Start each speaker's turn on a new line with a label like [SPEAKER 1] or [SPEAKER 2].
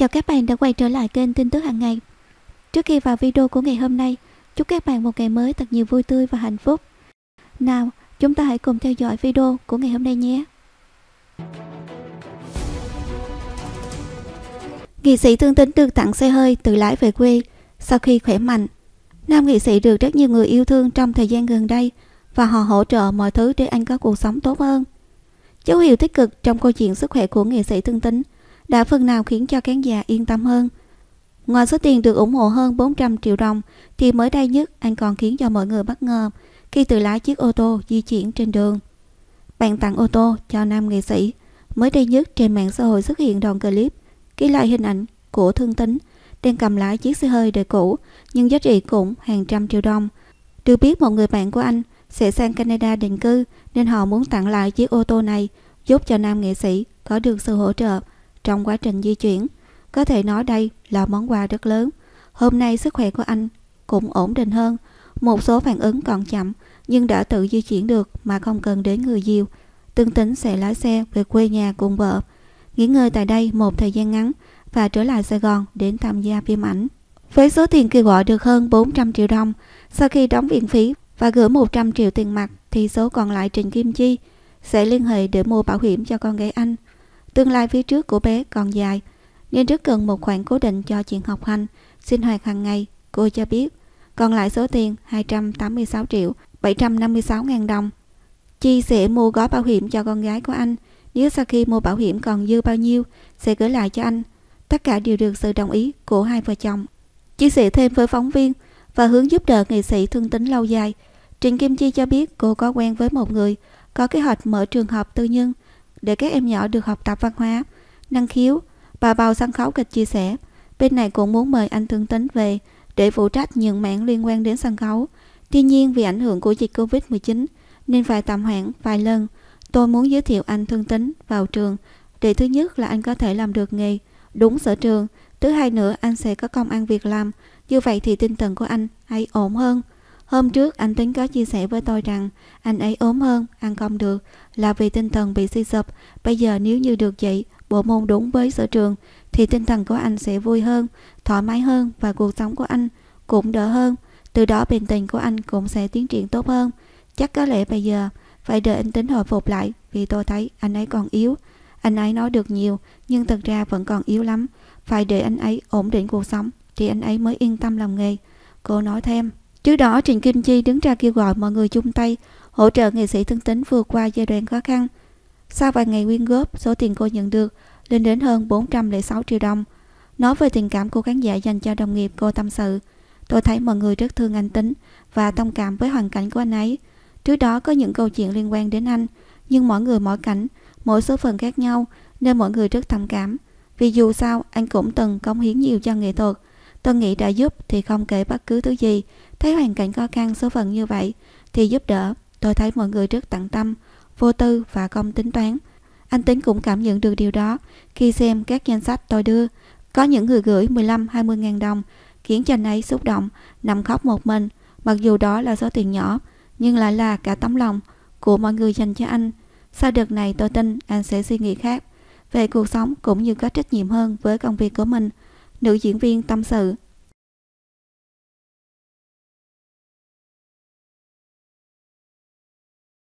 [SPEAKER 1] Chào các bạn đã quay trở lại kênh tin tức hàng ngày. Trước khi vào video của ngày hôm nay, chúc các bạn một ngày mới thật nhiều vui tươi và hạnh phúc. Nào, chúng ta hãy cùng theo dõi video của ngày hôm nay nhé. Nghệ sĩ thương tính được tặng xe hơi tự lái về quê sau khi khỏe mạnh. Nam nghệ sĩ được rất nhiều người yêu thương trong thời gian gần đây và họ hỗ trợ mọi thứ để anh có cuộc sống tốt hơn. Dấu hiệu tích cực trong câu chuyện sức khỏe của nghệ sĩ thương tính đã phần nào khiến cho khán giả yên tâm hơn. Ngoài số tiền được ủng hộ hơn 400 triệu đồng, thì mới đây nhất anh còn khiến cho mọi người bất ngờ khi tự lái chiếc ô tô di chuyển trên đường. Bạn tặng ô tô cho nam nghệ sĩ. Mới đây nhất trên mạng xã hội xuất hiện đoạn clip ghi lại hình ảnh của thương tính đang cầm lái chiếc xe hơi đời cũ nhưng giá trị cũng hàng trăm triệu đồng. Được biết một người bạn của anh sẽ sang Canada định cư nên họ muốn tặng lại chiếc ô tô này giúp cho nam nghệ sĩ có được sự hỗ trợ trong quá trình di chuyển. Có thể nói đây là món quà rất lớn. Hôm nay sức khỏe của anh cũng ổn định hơn. Một số phản ứng còn chậm nhưng đã tự di chuyển được mà không cần đến người diều Tương tính sẽ lái xe về quê nhà cùng vợ. Nghỉ ngơi tại đây một thời gian ngắn và trở lại Sài Gòn đến tham gia phim ảnh. Với số tiền kêu gọi được hơn 400 triệu đồng, sau khi đóng viện phí và gửi 100 triệu tiền mặt thì số còn lại Trình Kim Chi sẽ liên hệ để mua bảo hiểm cho con gái anh. Tương lai phía trước của bé còn dài, nên rất cần một khoản cố định cho chuyện học hành, sinh hoạt hàng ngày, cô cho biết. Còn lại số tiền 286 triệu 756 ngàn đồng. Chi sẽ mua gói bảo hiểm cho con gái của anh. Nếu sau khi mua bảo hiểm còn dư bao nhiêu, sẽ gửi lại cho anh. Tất cả đều được sự đồng ý của hai vợ chồng. Chia sẻ thêm với phóng viên và hướng giúp đỡ nghệ sĩ thương tính lâu dài. Trịnh Kim Chi cho biết cô có quen với một người, có kế hoạch mở trường học tư nhân để các em nhỏ được học tập văn hóa, năng khiếu. Bà vào sân khấu kịch chia sẻ, bên này cũng muốn mời anh Thương Tính về để phụ trách những mảng liên quan đến sân khấu. Tuy nhiên vì ảnh hưởng của dịch Covid-19 nên phải tạm hoãn vài lần. Tôi muốn giới thiệu anh Thương Tính vào trường để thứ nhất là anh có thể làm được nghề đúng sở trường, thứ hai nữa anh sẽ có công ăn việc làm, như vậy thì tinh thần của anh hay ổn hơn. Hôm trước anh Tính có chia sẻ với tôi rằng anh ấy ốm hơn, ăn không được là vì tinh thần bị suy sụp. Bây giờ nếu như được vậy, bộ môn đúng với sở trường thì tinh thần của anh sẽ vui hơn, thoải mái hơn và cuộc sống của anh cũng đỡ hơn. Từ đó bệnh tình của anh cũng sẽ tiến triển tốt hơn. Chắc có lẽ bây giờ phải đợi anh Tính hồi phục lại vì tôi thấy anh ấy còn yếu. Anh ấy nói được nhiều nhưng thật ra vẫn còn yếu lắm. Phải để anh ấy ổn định cuộc sống thì anh ấy mới yên tâm làm nghề. Cô nói thêm. Trước đó Trịnh Kim Chi đứng ra kêu gọi mọi người chung tay hỗ trợ nghệ sĩ thương tính vượt qua giai đoạn khó khăn. Sau vài ngày quyên góp, số tiền cô nhận được lên đến hơn 406 triệu đồng. Nói về tình cảm của khán giả dành cho đồng nghiệp cô tâm sự, tôi thấy mọi người rất thương anh Tính và thông cảm với hoàn cảnh của anh ấy. Trước đó có những câu chuyện liên quan đến anh, nhưng mỗi người mỗi cảnh, mỗi số phận khác nhau nên mọi người rất thông cảm. Vì dù sao, anh cũng từng cống hiến nhiều cho nghệ thuật. Tôi nghĩ đã giúp thì không kể bất cứ thứ gì, Thấy hoàn cảnh khó khăn số phận như vậy thì giúp đỡ, tôi thấy mọi người rất tận tâm, vô tư và không tính toán. Anh Tính cũng cảm nhận được điều đó khi xem các danh sách tôi đưa. Có những người gửi 15-20 ngàn đồng, khiến cho anh ấy xúc động, nằm khóc một mình. Mặc dù đó là số tiền nhỏ, nhưng lại là cả tấm lòng của mọi người dành cho anh. Sau đợt này tôi tin anh sẽ suy nghĩ khác về cuộc sống cũng như có trách nhiệm hơn với công việc của mình. Nữ diễn viên tâm sự